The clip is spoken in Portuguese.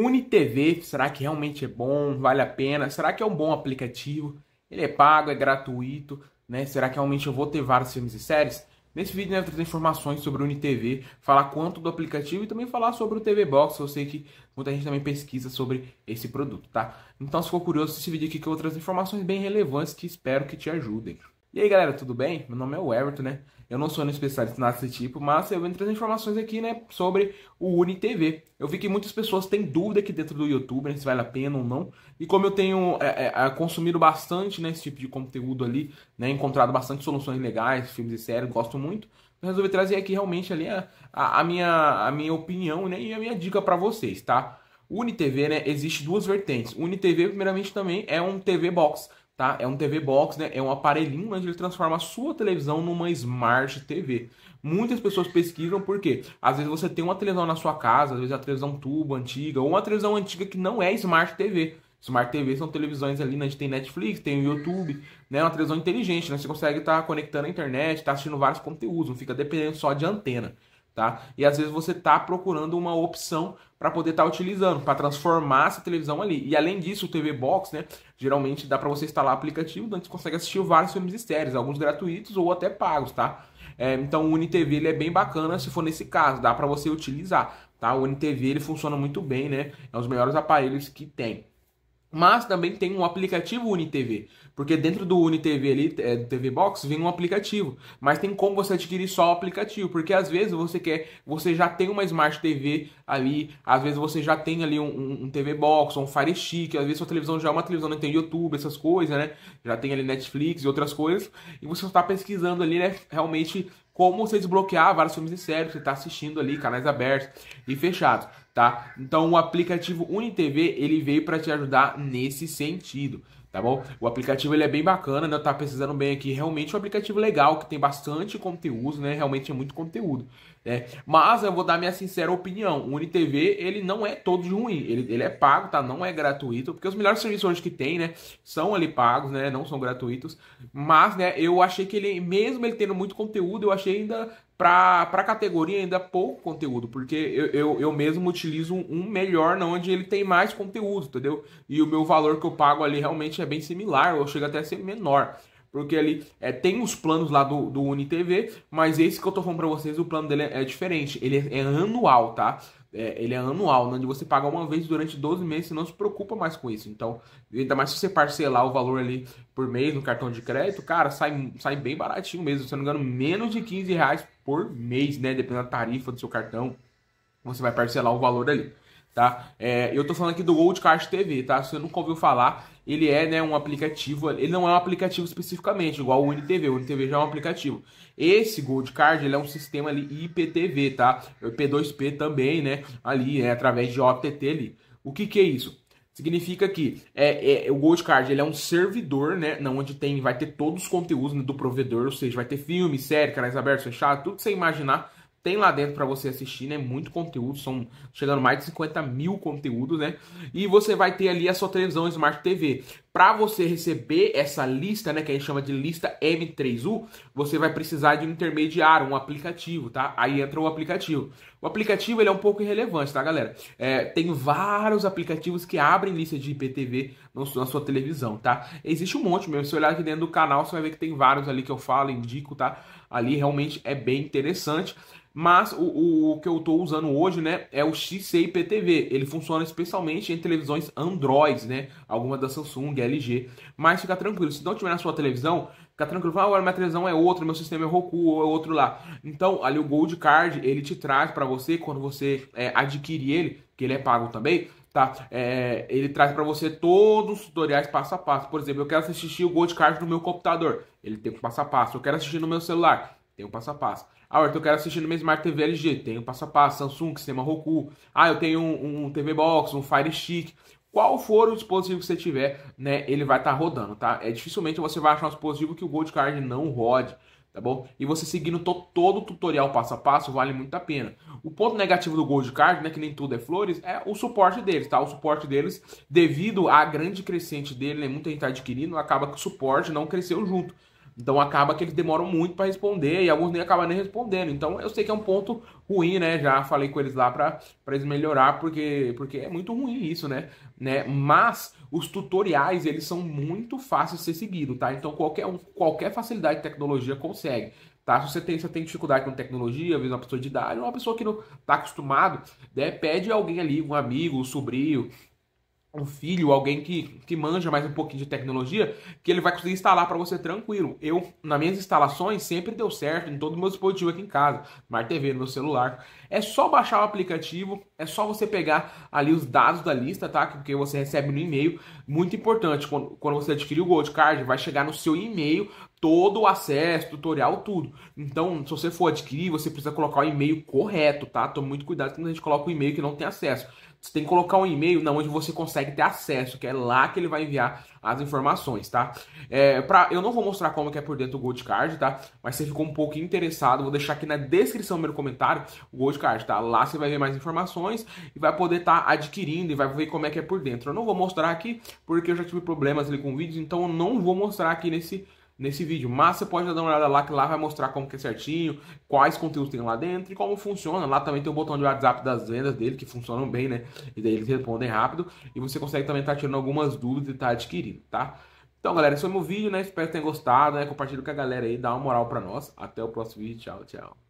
UniTV, será que realmente é bom? Vale a pena? Será que é um bom aplicativo? Ele é pago, é gratuito, né? Será que realmente eu vou ter vários filmes e séries? Nesse vídeo né, eu trazer informações sobre o UniTV, falar quanto do aplicativo e também falar sobre o TV Box. Eu sei que muita gente também pesquisa sobre esse produto, tá? Então, se for curioso, esse vídeo aqui que eu vou trazer informações bem relevantes que espero que te ajudem. E aí galera, tudo bem? Meu nome é o Everton, né? Eu não sou um especialista nada desse tipo, mas eu vim trazer informações aqui, né, sobre o UniTV. Eu vi que muitas pessoas têm dúvida aqui dentro do YouTube, né, se vale a pena ou não. E como eu tenho é, é, é, consumido bastante, né, esse tipo de conteúdo ali, né, encontrado bastante soluções legais, filmes e séries, gosto muito, eu resolvi trazer aqui realmente ali a, a, a minha, a minha opinião, né, e a minha dica para vocês, tá? O UniTV, né, existe duas vertentes. O UniTV, primeiramente, também é um TV Box, tá? É um TV Box, né? É um aparelhinho onde ele transforma a sua televisão numa Smart TV. Muitas pessoas pesquisam porque às vezes você tem uma televisão na sua casa, às vezes é a televisão tubo antiga ou uma televisão antiga que não é Smart TV. Smart TV são televisões ali, né? A gente tem Netflix, tem o YouTube, né? Uma televisão inteligente, né? Você consegue estar tá conectando à internet, estar tá assistindo vários conteúdos, não fica dependendo só de antena. Tá? E às vezes você está procurando uma opção para poder estar tá utilizando, para transformar essa televisão ali. E além disso, o TV Box, né? Geralmente dá para você instalar aplicativo, onde então você consegue assistir vários filmes e séries, alguns gratuitos ou até pagos, tá? É, então o UniTV ele é bem bacana se for nesse caso, dá para você utilizar, tá? O UniTV ele funciona muito bem, né? É um dos melhores aparelhos que tem. Mas também tem um aplicativo UniTV, porque dentro do UniTV ali, é, do TV Box, vem um aplicativo. Mas tem como você adquirir só o aplicativo, porque às vezes você quer, você já tem uma Smart TV ali, às vezes você já tem ali um, um TV Box, um Fire Stick, às vezes sua televisão já é uma televisão, não né? tem YouTube, essas coisas, né? Já tem ali Netflix e outras coisas, e você está pesquisando ali, né, realmente como você desbloquear vários filmes e séries que você está assistindo ali, canais abertos e fechados, tá? Então o aplicativo UniTV ele veio para te ajudar nesse sentido, tá bom? O aplicativo ele é bem bacana, né? Eu tava pesquisando bem aqui, realmente é um aplicativo legal, que tem bastante conteúdo, né? Realmente é muito conteúdo, né? Mas eu vou dar minha sincera opinião, o UniTV, ele não é todo de ruim, ele, ele é pago, tá? Não é gratuito, porque os melhores serviços hoje que tem, né? São ali pagos, né? Não são gratuitos, mas, né? Eu achei que ele, mesmo ele tendo muito conteúdo, eu achei ainda para a categoria ainda pouco conteúdo, porque eu, eu, eu, mesmo utilizo um melhor onde ele tem mais conteúdo, entendeu? E o meu valor que eu pago ali realmente é bem similar, ou chega até a ser menor. Porque ali é, tem os planos lá do, do UniTV, mas esse que eu tô falando para vocês, o plano dele é, é diferente. Ele é, é anual, tá? é, ele é anual, né? onde você paga uma vez durante 12 meses e não se preocupa mais com isso. Então, ainda mais se você parcelar o valor ali por mês no cartão de crédito, cara, sai, sai bem baratinho mesmo. Se eu não me engano, menos de 15 reais por mês, né? Dependendo da tarifa do seu cartão, você vai parcelar o valor ali tá? É, eu tô falando aqui do Goldcard TV, tá? Se você nunca ouviu falar, ele é né, um aplicativo, ele não é um aplicativo especificamente, igual o NTV, o NTV já é um aplicativo. Esse Goldcard, ele é um sistema ali IPTV, tá? P2P é também, né? Ali, é, através de OTT ali. O que que é isso? Significa que é, é, o Gold Card ele é um servidor, né? Onde tem, vai ter todos os conteúdos né, do provedor, ou seja, vai ter filme, série, canais abertos, fechados, tudo que você imaginar tem lá dentro para você assistir, né? Muito conteúdo, são chegando mais de 50 mil conteúdos, né? E você vai ter ali a sua televisão Smart TV. Para você receber essa lista, né, que a gente chama de lista M3U, você vai precisar de um intermediário, um aplicativo, tá? Aí entra o aplicativo. O aplicativo ele é um pouco irrelevante, tá, galera? É, tem vários aplicativos que abrem lista de IPTV no, na sua televisão, tá? Existe um monte mesmo. Se olhar aqui dentro do canal, você vai ver que tem vários ali que eu falo, indico, tá? Ali realmente é bem interessante. Mas o, o, o que eu estou usando hoje, né, é o PTV. Ele funciona especialmente em televisões Android, né? Algumas da Samsung, LG. Mas fica tranquilo, se não tiver na sua televisão, fica tranquilo. Fala, ah, minha televisão é outra, meu sistema é Roku ou é outro lá. Então, ali o Gold Card, ele te traz para você, quando você é, adquirir ele, que ele é pago também, tá? É, ele traz para você todos os tutoriais passo a passo. Por exemplo, eu quero assistir o Gold Card no meu computador. Ele tem passo a passo. Eu quero assistir no meu celular tem o um passo a passo. Ah, Arthur, eu quero assistir no meu Smart TV LG. Tem o um passo a passo. Samsung, sistema Roku. Ah, eu tenho um, um TV Box, um Fire Stick. Qual for o dispositivo que você tiver, né? Ele vai estar tá rodando, tá? É dificilmente você vai achar um dispositivo que o Gold Card não rode tá bom? E você seguindo todo o tutorial passo a passo vale muito a pena. O ponto negativo do Gold Card, né, que nem tudo é flores, é o suporte deles, tá? O suporte deles, devido à grande crescente dele, né, muita gente tá adquirindo, acaba que o suporte não cresceu junto. Então acaba que eles demoram muito para responder e alguns nem acabam nem respondendo. Então eu sei que é um ponto ruim, né? Já falei com eles lá para eles melhorar, porque, porque é muito ruim isso, né? né? Mas os tutoriais, eles são muito fáceis de ser seguido, tá? Então qualquer, qualquer facilidade de tecnologia consegue. Tá? Se você tem, você tem dificuldade com tecnologia, às vezes uma pessoa de idade, uma pessoa que não está acostumado, né? pede alguém ali, um amigo, um sobrinho, um filho, alguém que, que manja mais um pouquinho de tecnologia, que ele vai conseguir instalar para você tranquilo. Eu, nas minhas instalações, sempre deu certo em todo o meu dispositivo aqui em casa, Smart TV, no meu celular. É só baixar o aplicativo, é só você pegar ali os dados da lista, tá? Que você recebe no e-mail. Muito importante, quando, quando você adquirir o Gold Card, vai chegar no seu e-mail todo o acesso, tutorial, tudo. Então, se você for adquirir, você precisa colocar o e-mail correto, tá? Tome muito cuidado quando a gente coloca o e-mail que não tem acesso. Você tem que colocar um e-mail na onde você consegue ter acesso, que é lá que ele vai enviar as informações, tá? É, pra, eu não vou mostrar como que é por dentro o Gold Card, tá? Mas se ficou um pouco interessado, vou deixar aqui na descrição meu comentário o Gold Card, tá? Lá você vai ver mais informações e vai poder estar tá adquirindo e vai ver como é que é por dentro. Eu não vou mostrar aqui porque eu já tive problemas ali com vídeos, então eu não vou mostrar aqui nesse nesse vídeo. Mas você pode dar uma olhada lá, que lá vai mostrar como que é certinho, quais conteúdos tem lá dentro e como funciona. Lá também tem o botão de WhatsApp das vendas dele, que funcionam bem, né? E daí eles respondem rápido. E você consegue também estar tá tirando algumas dúvidas e estar tá adquirindo, tá? Então, galera, esse foi meu vídeo, né? Espero que tenham gostado, né? Compartilha com a galera aí, dá uma moral pra nós. Até o próximo vídeo, tchau, tchau.